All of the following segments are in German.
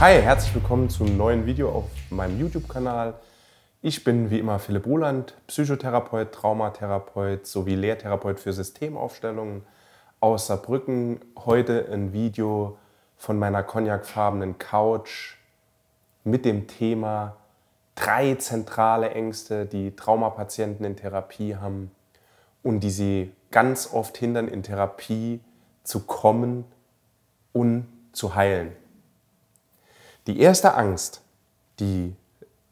Hi, herzlich willkommen zum neuen Video auf meinem YouTube-Kanal. Ich bin wie immer Philipp Ruland, Psychotherapeut, Traumatherapeut sowie Lehrtherapeut für Systemaufstellungen aus Saarbrücken. Heute ein Video von meiner cognacfarbenen Couch mit dem Thema drei zentrale Ängste, die Traumapatienten in Therapie haben und die sie ganz oft hindern, in Therapie zu kommen und zu heilen. Die erste Angst, die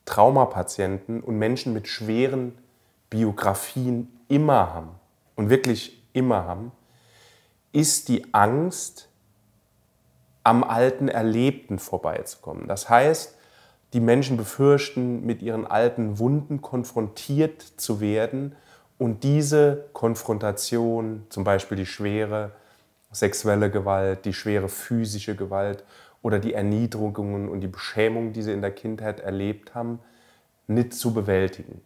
Traumapatienten und Menschen mit schweren Biografien immer haben und wirklich immer haben, ist die Angst, am alten Erlebten vorbeizukommen. Das heißt, die Menschen befürchten, mit ihren alten Wunden konfrontiert zu werden und diese Konfrontation, zum Beispiel die schwere sexuelle Gewalt, die schwere physische Gewalt oder die Erniedrigungen und die Beschämung, die sie in der Kindheit erlebt haben, nicht zu bewältigen.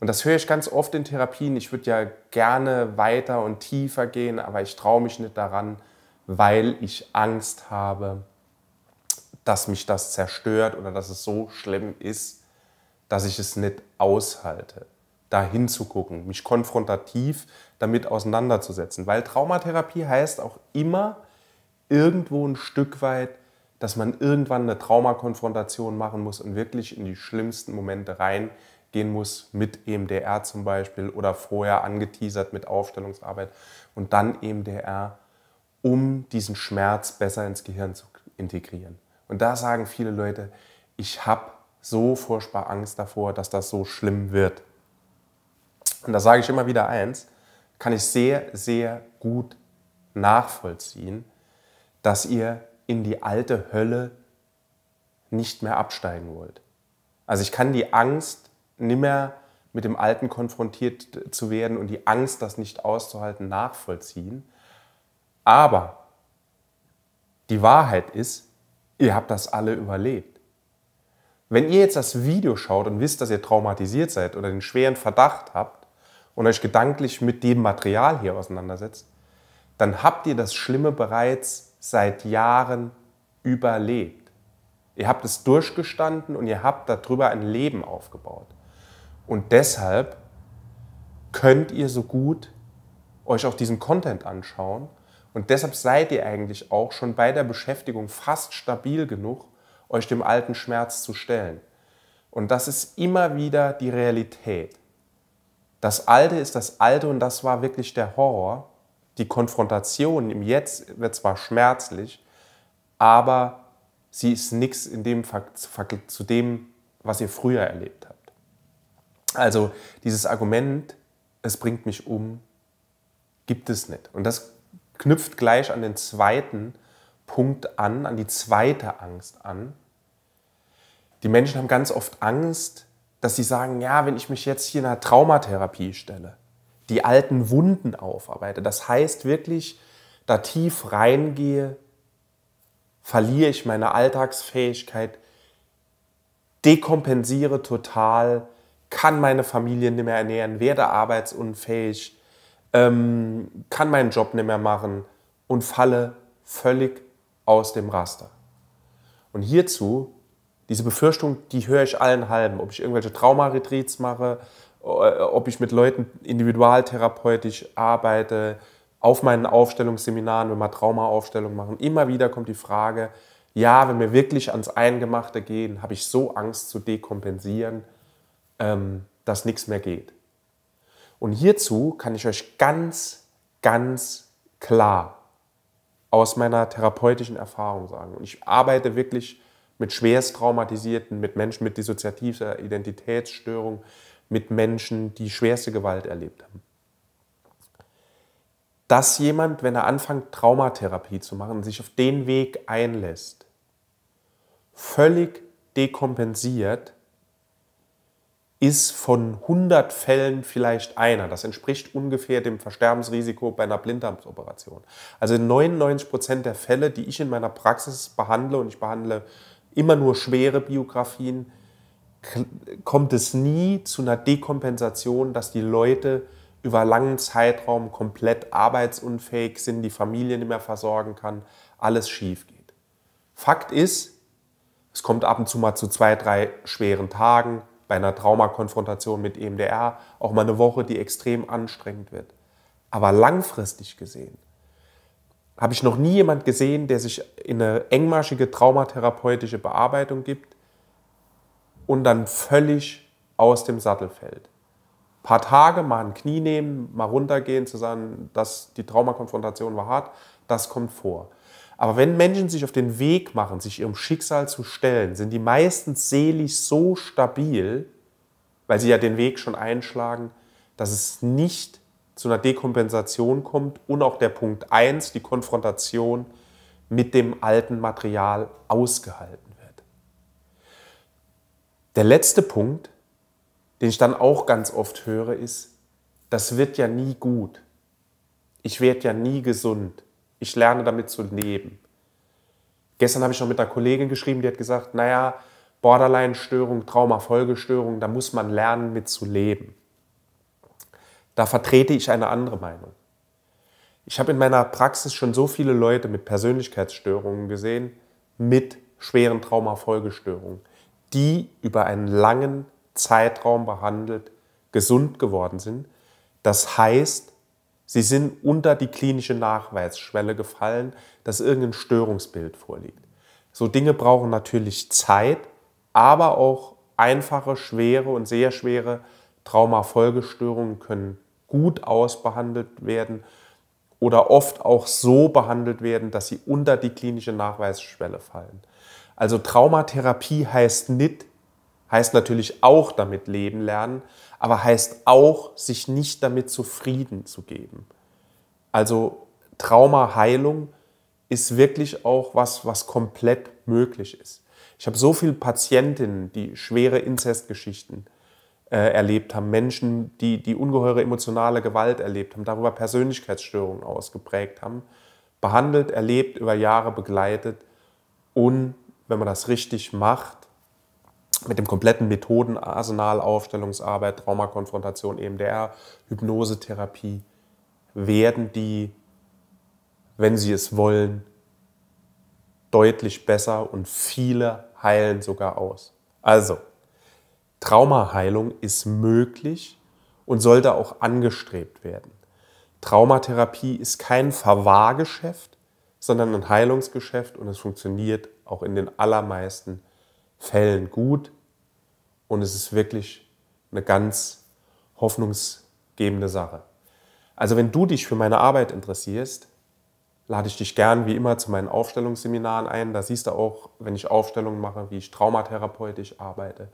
Und das höre ich ganz oft in Therapien. Ich würde ja gerne weiter und tiefer gehen, aber ich traue mich nicht daran, weil ich Angst habe, dass mich das zerstört oder dass es so schlimm ist, dass ich es nicht aushalte, da hinzugucken, mich konfrontativ damit auseinanderzusetzen. Weil Traumatherapie heißt auch immer irgendwo ein Stück weit dass man irgendwann eine Traumakonfrontation machen muss und wirklich in die schlimmsten Momente reingehen muss, mit EMDR zum Beispiel oder vorher angeteasert mit Aufstellungsarbeit und dann EMDR, um diesen Schmerz besser ins Gehirn zu integrieren. Und da sagen viele Leute, ich habe so furchtbar Angst davor, dass das so schlimm wird. Und da sage ich immer wieder eins, kann ich sehr, sehr gut nachvollziehen, dass ihr in die alte Hölle nicht mehr absteigen wollt. Also ich kann die Angst nimmer mit dem Alten konfrontiert zu werden und die Angst, das nicht auszuhalten, nachvollziehen. Aber die Wahrheit ist, ihr habt das alle überlebt. Wenn ihr jetzt das Video schaut und wisst, dass ihr traumatisiert seid oder den schweren Verdacht habt und euch gedanklich mit dem Material hier auseinandersetzt, dann habt ihr das Schlimme bereits seit Jahren überlebt. Ihr habt es durchgestanden und ihr habt darüber ein Leben aufgebaut. Und deshalb könnt ihr so gut euch auch diesen Content anschauen. Und deshalb seid ihr eigentlich auch schon bei der Beschäftigung fast stabil genug, euch dem alten Schmerz zu stellen. Und das ist immer wieder die Realität. Das Alte ist das Alte und das war wirklich der Horror die Konfrontation im Jetzt wird zwar schmerzlich, aber sie ist nichts in dem zu dem, was ihr früher erlebt habt. Also dieses Argument, es bringt mich um, gibt es nicht. Und das knüpft gleich an den zweiten Punkt an, an die zweite Angst an. Die Menschen haben ganz oft Angst, dass sie sagen, ja, wenn ich mich jetzt hier in einer Traumatherapie stelle, die alten Wunden aufarbeite. Das heißt wirklich, da tief reingehe, verliere ich meine Alltagsfähigkeit, dekompensiere total, kann meine Familie nicht mehr ernähren, werde arbeitsunfähig, ähm, kann meinen Job nicht mehr machen und falle völlig aus dem Raster. Und hierzu, diese Befürchtung, die höre ich allen halben, ob ich irgendwelche Traumaretreats mache, äh, ob ich mit Leuten individualtherapeutisch arbeite, auf meinen Aufstellungsseminaren, wenn wir Traumaaufstellung machen. Immer wieder kommt die Frage, ja, wenn wir wirklich ans Eingemachte gehen, habe ich so Angst zu dekompensieren, ähm, dass nichts mehr geht. Und hierzu kann ich euch ganz, ganz klar aus meiner therapeutischen Erfahrung sagen. Und ich arbeite wirklich mit schwerst traumatisierten, mit Menschen mit dissoziativer Identitätsstörung, mit Menschen, die schwerste Gewalt erlebt haben. Dass jemand, wenn er anfängt, Traumatherapie zu machen, sich auf den Weg einlässt, völlig dekompensiert, ist von 100 Fällen vielleicht einer. Das entspricht ungefähr dem Versterbensrisiko bei einer Blinddarmsoperation. Also in 99 Prozent der Fälle, die ich in meiner Praxis behandle, und ich behandle immer nur schwere Biografien, kommt es nie zu einer Dekompensation, dass die Leute über langen Zeitraum komplett arbeitsunfähig sind, die Familie nicht mehr versorgen kann, alles schief geht. Fakt ist, es kommt ab und zu mal zu zwei, drei schweren Tagen, bei einer Traumakonfrontation mit EMDR, auch mal eine Woche, die extrem anstrengend wird. Aber langfristig gesehen habe ich noch nie jemand gesehen, der sich in eine engmaschige traumatherapeutische Bearbeitung gibt, und dann völlig aus dem Sattel fällt. Ein paar Tage, mal ein Knie nehmen, mal runtergehen, zu sagen, dass die Traumakonfrontation war hart, das kommt vor. Aber wenn Menschen sich auf den Weg machen, sich ihrem Schicksal zu stellen, sind die meistens seelisch so stabil, weil sie ja den Weg schon einschlagen, dass es nicht zu einer Dekompensation kommt und auch der Punkt 1, die Konfrontation mit dem alten Material ausgehalten der letzte Punkt, den ich dann auch ganz oft höre, ist, das wird ja nie gut. Ich werde ja nie gesund. Ich lerne damit zu leben. Gestern habe ich noch mit einer Kollegin geschrieben, die hat gesagt, naja, Borderline-Störung, Trauma-Folgestörung, da muss man lernen, mit zu leben. Da vertrete ich eine andere Meinung. Ich habe in meiner Praxis schon so viele Leute mit Persönlichkeitsstörungen gesehen, mit schweren Trauma-Folgestörungen die über einen langen Zeitraum behandelt gesund geworden sind. Das heißt, sie sind unter die klinische Nachweisschwelle gefallen, dass irgendein Störungsbild vorliegt. So Dinge brauchen natürlich Zeit, aber auch einfache, schwere und sehr schwere Traumafolgestörungen können gut ausbehandelt werden oder oft auch so behandelt werden, dass sie unter die klinische Nachweisschwelle fallen. Also Traumatherapie heißt nicht, heißt natürlich auch damit leben lernen, aber heißt auch, sich nicht damit zufrieden zu geben. Also Traumaheilung ist wirklich auch was, was komplett möglich ist. Ich habe so viele Patientinnen, die schwere Inzestgeschichten äh, erlebt haben, Menschen, die, die ungeheure emotionale Gewalt erlebt haben, darüber Persönlichkeitsstörungen ausgeprägt haben, behandelt, erlebt, über Jahre begleitet und wenn man das richtig macht, mit dem kompletten Methodenarsenal, Aufstellungsarbeit, Traumakonfrontation, EMDR, Hypnosetherapie, werden die, wenn sie es wollen, deutlich besser und viele heilen sogar aus. Also, Traumaheilung ist möglich und sollte auch angestrebt werden. Traumatherapie ist kein Verwahrgeschäft, sondern ein Heilungsgeschäft und es funktioniert auch in den allermeisten Fällen gut. Und es ist wirklich eine ganz hoffnungsgebende Sache. Also wenn du dich für meine Arbeit interessierst, lade ich dich gern wie immer zu meinen Aufstellungsseminaren ein. Da siehst du auch, wenn ich Aufstellungen mache, wie ich traumatherapeutisch arbeite.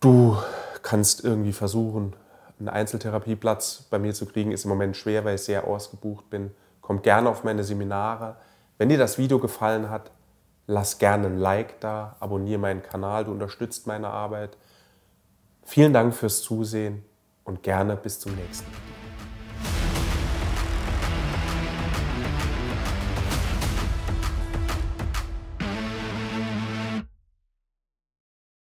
Du kannst irgendwie versuchen, einen Einzeltherapieplatz bei mir zu kriegen. Ist im Moment schwer, weil ich sehr ausgebucht bin. Komm gerne auf meine Seminare. Wenn dir das Video gefallen hat, lass gerne ein Like da, abonniere meinen Kanal, du unterstützt meine Arbeit. Vielen Dank fürs Zusehen und gerne bis zum nächsten Mal.